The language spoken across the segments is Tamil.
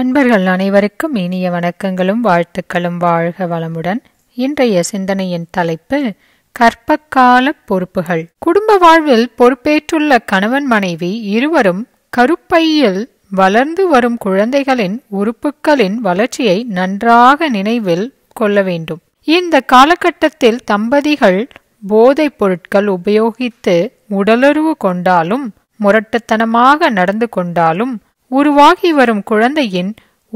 அன்பர்கள் அனைவருக்கும் இனிய வணக்கங்களும் வாழ்த்துக்களும் வாழ்க வளமுடன் இன்றைய சிந்தனையின் தலைப்பு கற்பக்கால பொறுப்புகள் குடும்ப வாழ்வில் பொறுப்பேற்றுள்ள கணவன் மனைவி இருவரும் கருப்பையில் வளர்ந்து வரும் குழந்தைகளின் உறுப்புகளின் வளர்ச்சியை நன்றாக நினைவில் கொள்ள வேண்டும் இந்த காலகட்டத்தில் தம்பதிகள் போதைப் பொருட்கள் உபயோகித்து உடலுறவு கொண்டாலும் முரட்டுத்தனமாக நடந்து கொண்டாலும் உருவாகி வரும் குழந்தையின்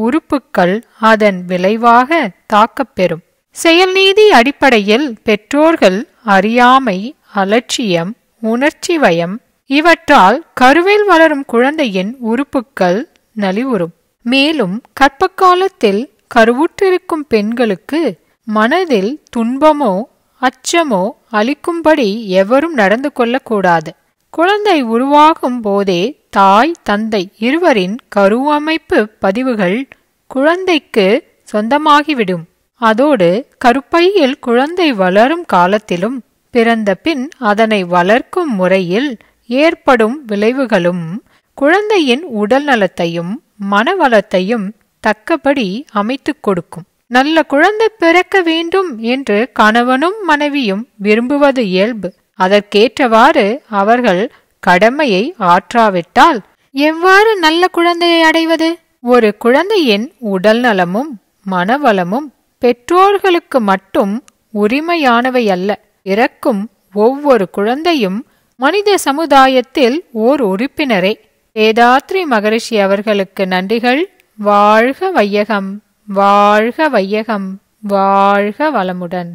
உறுப்புக்கள் அதன் விளைவாக தாக்கப்பெறும் செயல்நீதி அடிப்படையில் பெற்றோர்கள் அறியாமை அலட்சியம் உணர்ச்சி வயம் இவற்றால் கருவில் வளரும் குழந்தையின் உறுப்புக்கள் நலிவுறும் மேலும் கற்ப காலத்தில் கருவுற்றிருக்கும் பெண்களுக்கு மனதில் துன்பமோ அச்சமோ அளிக்கும்படி எவரும் நடந்து கொள்ளக்கூடாது குழந்தை உருவாகும் போதே தாய் தந்தை இருவரின் கருவமைப்பு பதிவுகள் குழந்தைக்கு சொந்தமாகிவிடும் அதோடு கருப்பையில் குழந்தை வளரும் காலத்திலும் பிறந்த பின் அதனை வளர்க்கும் முறையில் ஏற்படும் விளைவுகளும் குழந்தையின் உடல் நலத்தையும் மனவளத்தையும் தக்கபடி அமைத்துக் கொடுக்கும் நல்ல குழந்தை பிறக்க வேண்டும் என்று கணவனும் மனைவியும் விரும்புவது இயல்பு அதற்கேற்றவாறு அவர்கள் கடமையை ஆற்றாவிட்டால் எவ்வாறு நல்ல குழந்தையை அடைவது ஒரு குழந்தையின் உடல் நலமும் மனவளமும் பெற்றோர்களுக்கு மட்டும் உரிமையானவை அல்ல இறக்கும் ஒவ்வொரு குழந்தையும் மனித சமுதாயத்தில் ஓர் உறுப்பினரே வேதாத்ரி மகரிஷி அவர்களுக்கு நன்றிகள் வாழ்க வையகம் வாழ்க வையகம் வாழ்க வளமுடன்